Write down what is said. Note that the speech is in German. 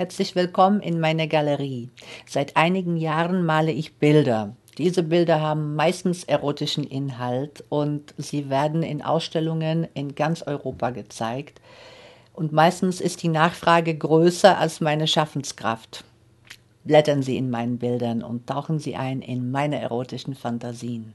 Herzlich willkommen in meiner Galerie. Seit einigen Jahren male ich Bilder. Diese Bilder haben meistens erotischen Inhalt und sie werden in Ausstellungen in ganz Europa gezeigt. Und meistens ist die Nachfrage größer als meine Schaffenskraft. Blättern Sie in meinen Bildern und tauchen Sie ein in meine erotischen Fantasien.